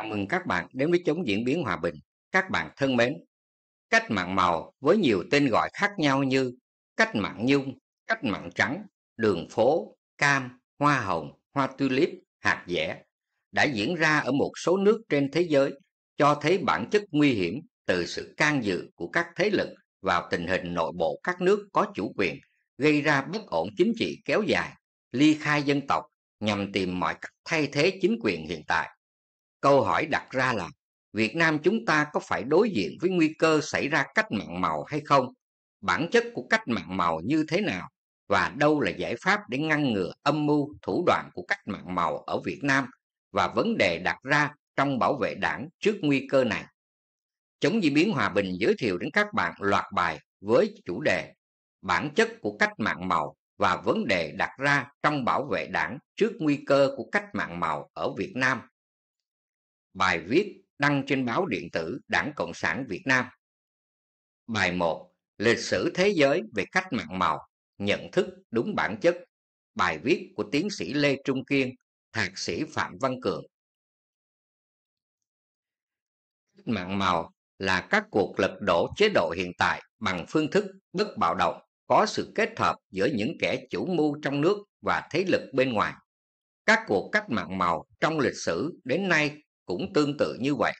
Chào mừng các bạn đến với chống diễn biến hòa bình. Các bạn thân mến, cách mạng màu với nhiều tên gọi khác nhau như cách mạng nhung, cách mạng trắng, đường phố, cam, hoa hồng, hoa tulip, hạt dẻ đã diễn ra ở một số nước trên thế giới cho thấy bản chất nguy hiểm từ sự can dự của các thế lực vào tình hình nội bộ các nước có chủ quyền gây ra bất ổn chính trị kéo dài, ly khai dân tộc nhằm tìm mọi cách thay thế chính quyền hiện tại. Câu hỏi đặt ra là Việt Nam chúng ta có phải đối diện với nguy cơ xảy ra cách mạng màu hay không? Bản chất của cách mạng màu như thế nào? Và đâu là giải pháp để ngăn ngừa âm mưu thủ đoạn của cách mạng màu ở Việt Nam và vấn đề đặt ra trong bảo vệ đảng trước nguy cơ này? Chống di biến hòa bình giới thiệu đến các bạn loạt bài với chủ đề Bản chất của cách mạng màu và vấn đề đặt ra trong bảo vệ đảng trước nguy cơ của cách mạng màu ở Việt Nam bài viết đăng trên báo điện tử Đảng Cộng sản Việt Nam. Bài 1. Lịch sử thế giới về cách mạng màu, nhận thức đúng bản chất. Bài viết của tiến sĩ Lê Trung Kiên, thạc sĩ Phạm Văn Cường. Cách mạng màu là các cuộc lật đổ chế độ hiện tại bằng phương thức bất bạo động có sự kết hợp giữa những kẻ chủ mưu trong nước và thế lực bên ngoài. Các cuộc cách mạng màu trong lịch sử đến nay cũng tương tự như vậy.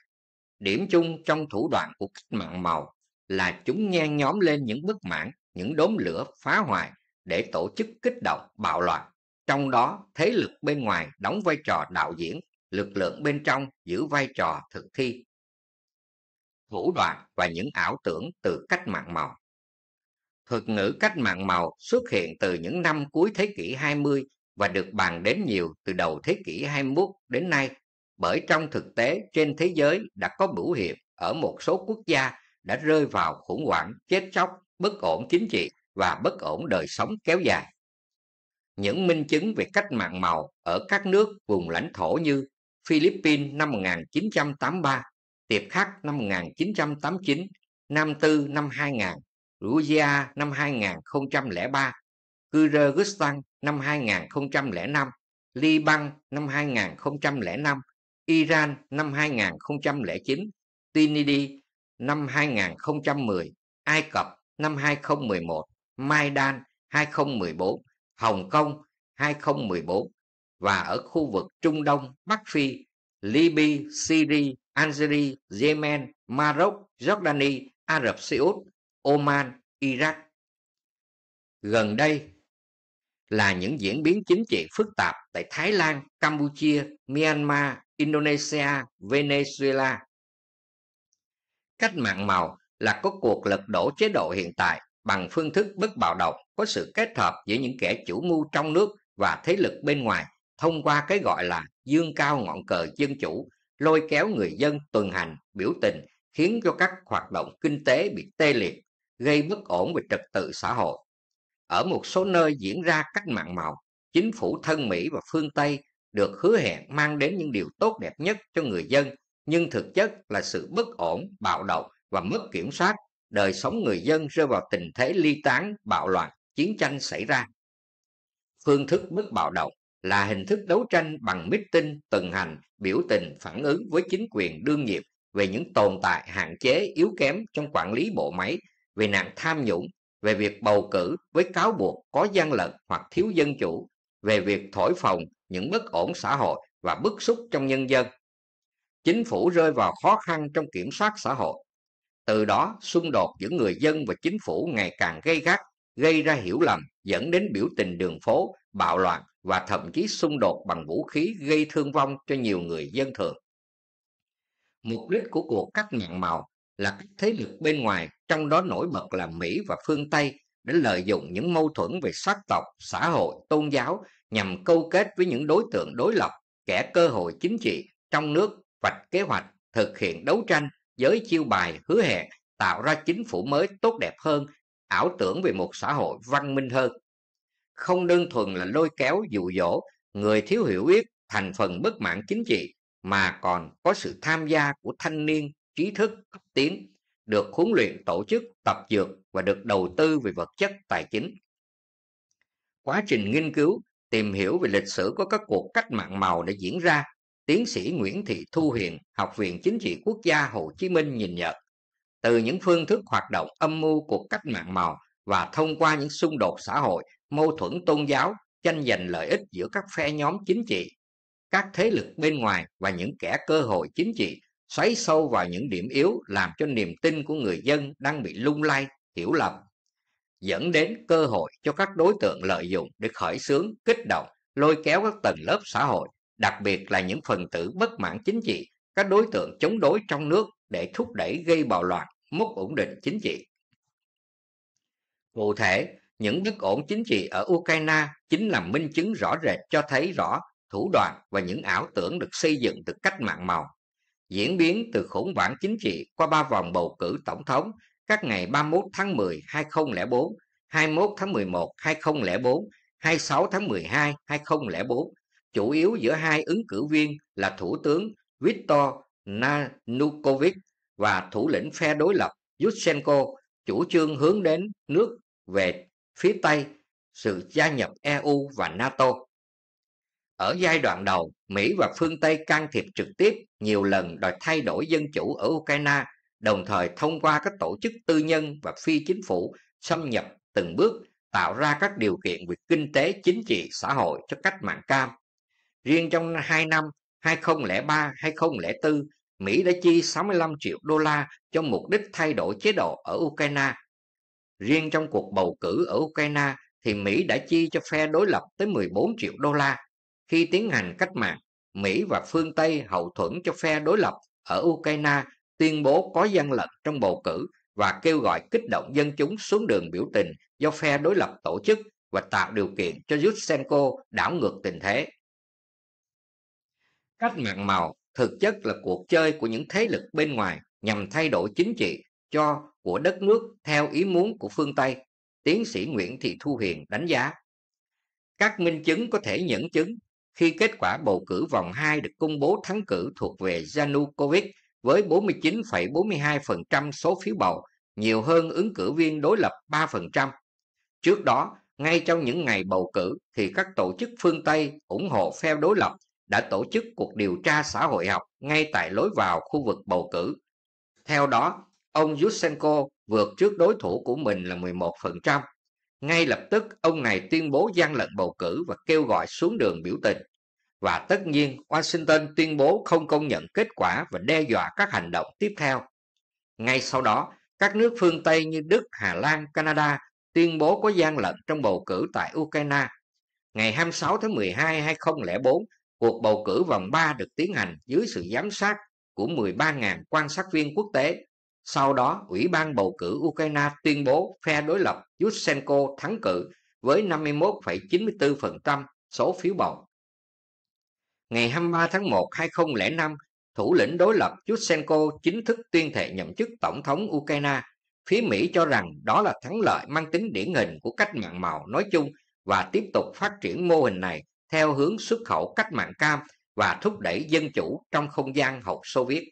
Điểm chung trong thủ đoạn của cách mạng màu là chúng nhen nhóm lên những bức mãn, những đốm lửa phá hoại để tổ chức kích động, bạo loạn. Trong đó, thế lực bên ngoài đóng vai trò đạo diễn, lực lượng bên trong giữ vai trò thực thi. Thủ đoạn và những ảo tưởng từ cách mạng màu Thuật ngữ cách mạng màu xuất hiện từ những năm cuối thế kỷ 20 và được bàn đến nhiều từ đầu thế kỷ 21 đến nay bởi trong thực tế trên thế giới đã có biểu hiện ở một số quốc gia đã rơi vào khủng hoảng chết chóc, bất ổn chính trị và bất ổn đời sống kéo dài. Những minh chứng về cách mạng màu ở các nước vùng lãnh thổ như Philippines năm 1983, Tiệp Khắc năm 1989, Nam Tư năm 2000, Georgia năm 2003, Kyrgyzstan năm 2005, Liban năm 2005, Iran năm 2009, Tunisia năm 2010, Ai Cập năm 2011, Maidan 2014, Hồng Kông 2014 và ở khu vực Trung Đông, Bắc Phi, Libya, Syria, Algeria, Yemen, Maroc, Jordani, Ả Rập Xê Út, Oman, Iraq. Gần đây, là những diễn biến chính trị phức tạp tại Thái Lan, Campuchia, Myanmar, Indonesia, Venezuela. Cách mạng màu là có cuộc lật đổ chế độ hiện tại bằng phương thức bất bạo động có sự kết hợp giữa những kẻ chủ mưu trong nước và thế lực bên ngoài thông qua cái gọi là dương cao ngọn cờ dân chủ, lôi kéo người dân tuần hành, biểu tình, khiến cho các hoạt động kinh tế bị tê liệt, gây bất ổn về trật tự xã hội ở một số nơi diễn ra cách mạng màu, chính phủ thân Mỹ và phương Tây được hứa hẹn mang đến những điều tốt đẹp nhất cho người dân, nhưng thực chất là sự bất ổn, bạo động và mất kiểm soát, đời sống người dân rơi vào tình thế ly tán, bạo loạn, chiến tranh xảy ra. Phương thức bất bạo động là hình thức đấu tranh bằng meeting, tuần hành, biểu tình phản ứng với chính quyền đương nhiệm về những tồn tại hạn chế yếu kém trong quản lý bộ máy, về nạn tham nhũng, về việc bầu cử với cáo buộc có gian lận hoặc thiếu dân chủ, về việc thổi phồng những bất ổn xã hội và bức xúc trong nhân dân. Chính phủ rơi vào khó khăn trong kiểm soát xã hội. Từ đó, xung đột giữa người dân và chính phủ ngày càng gây gắt, gây ra hiểu lầm, dẫn đến biểu tình đường phố, bạo loạn và thậm chí xung đột bằng vũ khí gây thương vong cho nhiều người dân thường. Mục đích của cuộc cắt mạng màu là các thế lực bên ngoài, trong đó nổi bật là Mỹ và phương Tây, đã lợi dụng những mâu thuẫn về sắc tộc, xã hội, tôn giáo nhằm câu kết với những đối tượng đối lập, kẻ cơ hội chính trị trong nước vạch kế hoạch, thực hiện đấu tranh, với chiêu bài hứa hẹn tạo ra chính phủ mới tốt đẹp hơn, ảo tưởng về một xã hội văn minh hơn. Không đơn thuần là lôi kéo dụ dỗ người thiếu hiểu biết thành phần bất mãn chính trị mà còn có sự tham gia của thanh niên trí thức cấp tiến, được huấn luyện tổ chức, tập dược và được đầu tư về vật chất tài chính. Quá trình nghiên cứu, tìm hiểu về lịch sử của các cuộc cách mạng màu đã diễn ra, tiến sĩ Nguyễn Thị Thu Hiền, Học viện Chính trị Quốc gia Hồ Chí Minh nhìn nhận, từ những phương thức hoạt động âm mưu cuộc cách mạng màu và thông qua những xung đột xã hội, mâu thuẫn tôn giáo, tranh giành lợi ích giữa các phe nhóm chính trị, các thế lực bên ngoài và những kẻ cơ hội chính trị xoáy sâu vào những điểm yếu làm cho niềm tin của người dân đang bị lung lay, hiểu lầm, dẫn đến cơ hội cho các đối tượng lợi dụng để khởi xướng, kích động, lôi kéo các tầng lớp xã hội, đặc biệt là những phần tử bất mãn chính trị, các đối tượng chống đối trong nước để thúc đẩy gây bạo loạn, mất ổn định chính trị. Cụ thể, những bất ổn chính trị ở Ukraine chính là minh chứng rõ rệt cho thấy rõ thủ đoạn và những ảo tưởng được xây dựng từ cách mạng màu diễn biến từ khủng hoảng chính trị qua ba vòng bầu cử tổng thống các ngày 31 tháng 10 2004, 21 tháng 11 2004, 26 tháng 12 2004, chủ yếu giữa hai ứng cử viên là Thủ tướng Viktor Yanukovych và thủ lĩnh phe đối lập Yushchenko chủ trương hướng đến nước về phía Tây, sự gia nhập EU và NATO. Ở giai đoạn đầu, Mỹ và phương Tây can thiệp trực tiếp nhiều lần đòi thay đổi dân chủ ở Ukraine, đồng thời thông qua các tổ chức tư nhân và phi chính phủ xâm nhập từng bước tạo ra các điều kiện về kinh tế, chính trị, xã hội cho cách mạng cam. Riêng trong 2 năm 2003-2004, Mỹ đã chi 65 triệu đô la cho mục đích thay đổi chế độ ở Ukraine. Riêng trong cuộc bầu cử ở Ukraine thì Mỹ đã chi cho phe đối lập tới 14 triệu đô la khi tiến hành cách mạng, Mỹ và phương Tây hậu thuẫn cho phe đối lập ở Ukraine tuyên bố có gian lận trong bầu cử và kêu gọi kích động dân chúng xuống đường biểu tình do phe đối lập tổ chức và tạo điều kiện cho Yushchenko đảo ngược tình thế. Cách mạng màu thực chất là cuộc chơi của những thế lực bên ngoài nhằm thay đổi chính trị cho của đất nước theo ý muốn của phương Tây, tiến sĩ Nguyễn Thị Thu Hiền đánh giá. Các minh chứng có thể nhẫn chứng khi kết quả bầu cử vòng 2 được công bố thắng cử thuộc về Janukovic với 49,42% số phiếu bầu, nhiều hơn ứng cử viên đối lập 3%. Trước đó, ngay trong những ngày bầu cử thì các tổ chức phương Tây ủng hộ phe đối lập đã tổ chức cuộc điều tra xã hội học ngay tại lối vào khu vực bầu cử. Theo đó, ông Yushchenko vượt trước đối thủ của mình là 11%. Ngay lập tức, ông này tuyên bố gian lận bầu cử và kêu gọi xuống đường biểu tình. Và tất nhiên, Washington tuyên bố không công nhận kết quả và đe dọa các hành động tiếp theo. Ngay sau đó, các nước phương Tây như Đức, Hà Lan, Canada tuyên bố có gian lận trong bầu cử tại Ukraine. Ngày 26 tháng 12, 2004, cuộc bầu cử vòng 3 được tiến hành dưới sự giám sát của 13.000 quan sát viên quốc tế. Sau đó, Ủy ban bầu cử Ukraine tuyên bố phe đối lập Yushchenko thắng cử với 51,94% số phiếu bầu ngày 23 tháng 1, 2005, thủ lĩnh đối lập Yushchenko chính thức tuyên thệ nhậm chức tổng thống Ukraine. Phía Mỹ cho rằng đó là thắng lợi mang tính điển hình của cách mạng màu nói chung và tiếp tục phát triển mô hình này theo hướng xuất khẩu cách mạng cam và thúc đẩy dân chủ trong không gian hậu Xô Viết.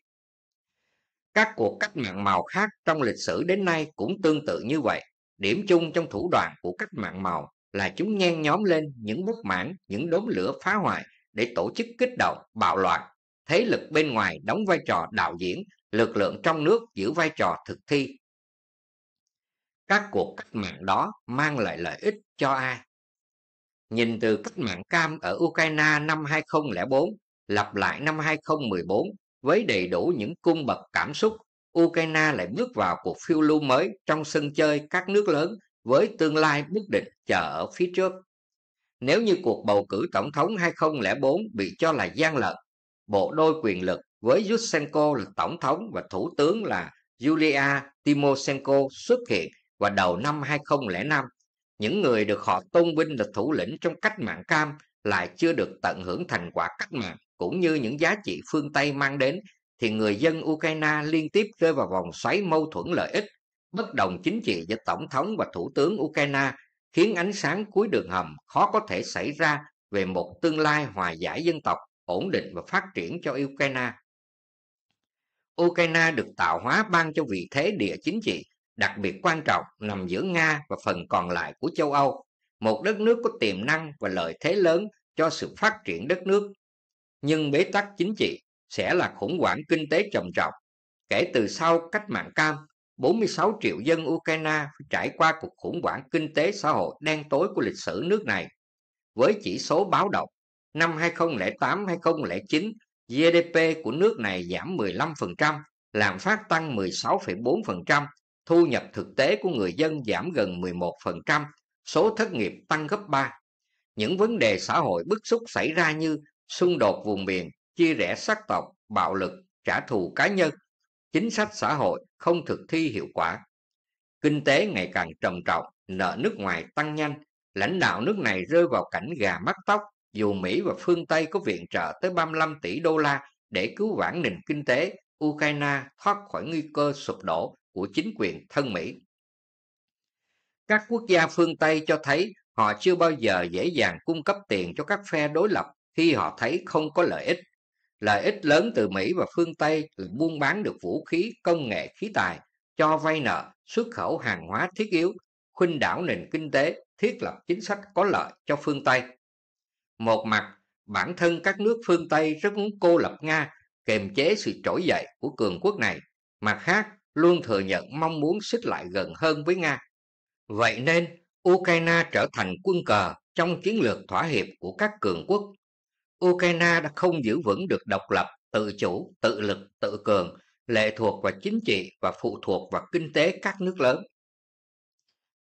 Các cuộc cách mạng màu khác trong lịch sử đến nay cũng tương tự như vậy. Điểm chung trong thủ đoạn của cách mạng màu là chúng nhen nhóm lên những bất mãn, những đốm lửa phá hoại để tổ chức kích động, bạo loạn. Thế lực bên ngoài đóng vai trò đạo diễn, lực lượng trong nước giữ vai trò thực thi. Các cuộc cách mạng đó mang lại lợi ích cho ai? Nhìn từ cách mạng cam ở Ukraine năm 2004, lặp lại năm 2014 với đầy đủ những cung bậc cảm xúc, Ukraine lại bước vào cuộc phiêu lưu mới trong sân chơi các nước lớn với tương lai bất định chờ ở phía trước. Nếu như cuộc bầu cử tổng thống 2004 bị cho là gian lận, bộ đôi quyền lực với Yushchenko là tổng thống và thủ tướng là Yulia Tymoshenko xuất hiện vào đầu năm 2005. Những người được họ tôn vinh là thủ lĩnh trong cách mạng cam lại chưa được tận hưởng thành quả cách mạng cũng như những giá trị phương Tây mang đến thì người dân Ukraine liên tiếp rơi vào vòng xoáy mâu thuẫn lợi ích, bất đồng chính trị giữa tổng thống và thủ tướng Ukraine khiến ánh sáng cuối đường hầm khó có thể xảy ra về một tương lai hòa giải dân tộc, ổn định và phát triển cho Ukraine. Ukraine được tạo hóa ban cho vị thế địa chính trị đặc biệt quan trọng nằm giữa Nga và phần còn lại của châu Âu, một đất nước có tiềm năng và lợi thế lớn cho sự phát triển đất nước. Nhưng bế tắc chính trị sẽ là khủng hoảng kinh tế trầm trọng. Kể từ sau cách mạng cam, 46 triệu dân Ukraine phải trải qua cuộc khủng hoảng kinh tế xã hội đen tối của lịch sử nước này. Với chỉ số báo động, năm 2008-2009, GDP của nước này giảm 15%, lạm phát tăng 16,4%, thu nhập thực tế của người dân giảm gần 11%, số thất nghiệp tăng gấp 3. Những vấn đề xã hội bức xúc xảy ra như xung đột vùng miền, chia rẽ sắc tộc, bạo lực, trả thù cá nhân chính sách xã hội không thực thi hiệu quả. Kinh tế ngày càng trầm trọng, nợ nước ngoài tăng nhanh, lãnh đạo nước này rơi vào cảnh gà mắt tóc dù Mỹ và phương Tây có viện trợ tới 35 tỷ đô la để cứu vãn nền kinh tế Ukraine thoát khỏi nguy cơ sụp đổ của chính quyền thân Mỹ. Các quốc gia phương Tây cho thấy họ chưa bao giờ dễ dàng cung cấp tiền cho các phe đối lập khi họ thấy không có lợi ích lợi ích lớn từ Mỹ và phương Tây là buôn bán được vũ khí, công nghệ, khí tài, cho vay nợ, xuất khẩu hàng hóa thiết yếu, khuynh đảo nền kinh tế, thiết lập chính sách có lợi cho phương Tây. Một mặt, bản thân các nước phương Tây rất muốn cô lập Nga, kềm chế sự trỗi dậy của cường quốc này. Mặt khác, luôn thừa nhận mong muốn xích lại gần hơn với Nga. Vậy nên, Ukraine trở thành quân cờ trong chiến lược thỏa hiệp của các cường quốc Ukraine đã không giữ vững được độc lập, tự chủ, tự lực, tự cường, lệ thuộc vào chính trị và phụ thuộc vào kinh tế các nước lớn.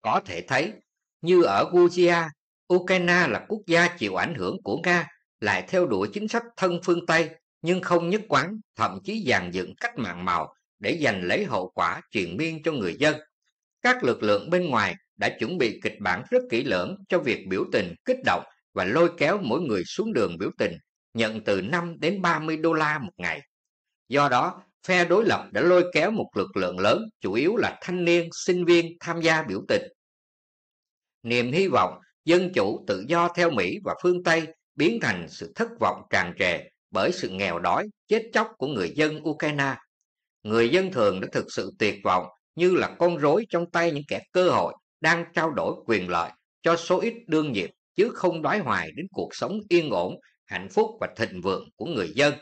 Có thể thấy, như ở Georgia, Ukraine là quốc gia chịu ảnh hưởng của Nga, lại theo đuổi chính sách thân phương Tây nhưng không nhất quán, thậm chí dàn dựng cách mạng màu để giành lấy hậu quả truyền miên cho người dân. Các lực lượng bên ngoài đã chuẩn bị kịch bản rất kỹ lưỡng cho việc biểu tình kích động và lôi kéo mỗi người xuống đường biểu tình nhận từ 5 đến 30 đô la một ngày. Do đó, phe đối lập đã lôi kéo một lực lượng lớn, chủ yếu là thanh niên, sinh viên tham gia biểu tình. Niềm hy vọng dân chủ tự do theo Mỹ và phương Tây biến thành sự thất vọng tràn trề bởi sự nghèo đói, chết chóc của người dân Ukraine. Người dân thường đã thực sự tuyệt vọng như là con rối trong tay những kẻ cơ hội đang trao đổi quyền lợi cho số ít đương nhiệm chứ không đoái hoài đến cuộc sống yên ổn, hạnh phúc và thịnh vượng của người dân.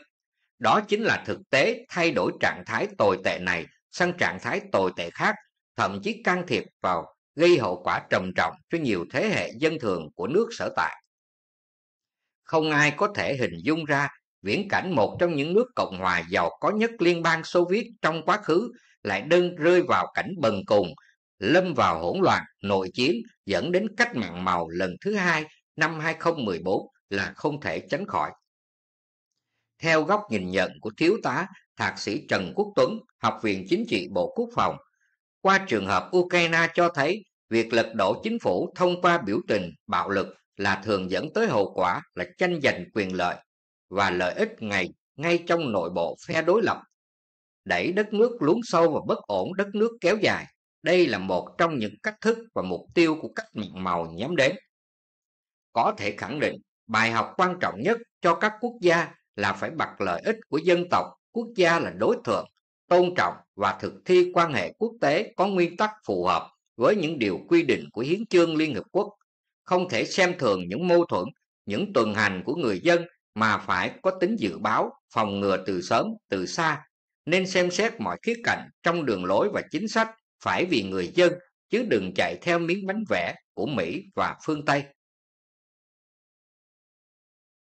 Đó chính là thực tế thay đổi trạng thái tồi tệ này sang trạng thái tồi tệ khác, thậm chí can thiệp vào gây hậu quả trầm trọng cho nhiều thế hệ dân thường của nước sở tại. Không ai có thể hình dung ra viễn cảnh một trong những nước Cộng hòa giàu có nhất Liên bang Xô Viết trong quá khứ lại đơn rơi vào cảnh bần cùng, lâm vào hỗn loạn, nội chiến dẫn đến cách mạng màu lần thứ hai năm 2014 là không thể tránh khỏi. Theo góc nhìn nhận của thiếu tá Thạc sĩ Trần Quốc Tuấn, Học viện Chính trị Bộ Quốc phòng, qua trường hợp Ukraine cho thấy việc lật đổ chính phủ thông qua biểu tình, bạo lực là thường dẫn tới hậu quả là tranh giành quyền lợi và lợi ích ngày ngay trong nội bộ phe đối lập, đẩy đất nước lún sâu và bất ổn đất nước kéo dài. Đây là một trong những cách thức và mục tiêu của cách mạng màu nhắm đến. Có thể khẳng định, bài học quan trọng nhất cho các quốc gia là phải bật lợi ích của dân tộc, quốc gia là đối tượng, tôn trọng và thực thi quan hệ quốc tế có nguyên tắc phù hợp với những điều quy định của Hiến chương Liên Hợp Quốc. Không thể xem thường những mâu thuẫn, những tuần hành của người dân mà phải có tính dự báo, phòng ngừa từ sớm, từ xa, nên xem xét mọi khía cạnh trong đường lối và chính sách phải vì người dân chứ đừng chạy theo miếng bánh vẽ của Mỹ và phương Tây.